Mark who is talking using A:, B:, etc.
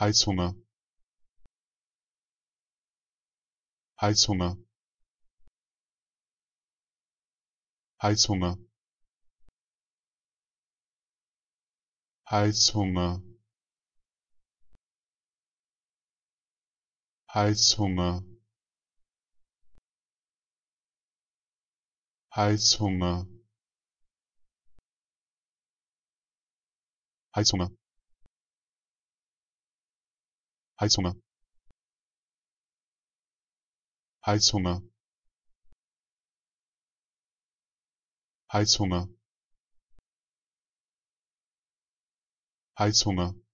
A: heißhunger heißhunger heißhunger heißhunger heißhunger heißhunger heißhunger heißhunger heißhunger heißhunger heißhunger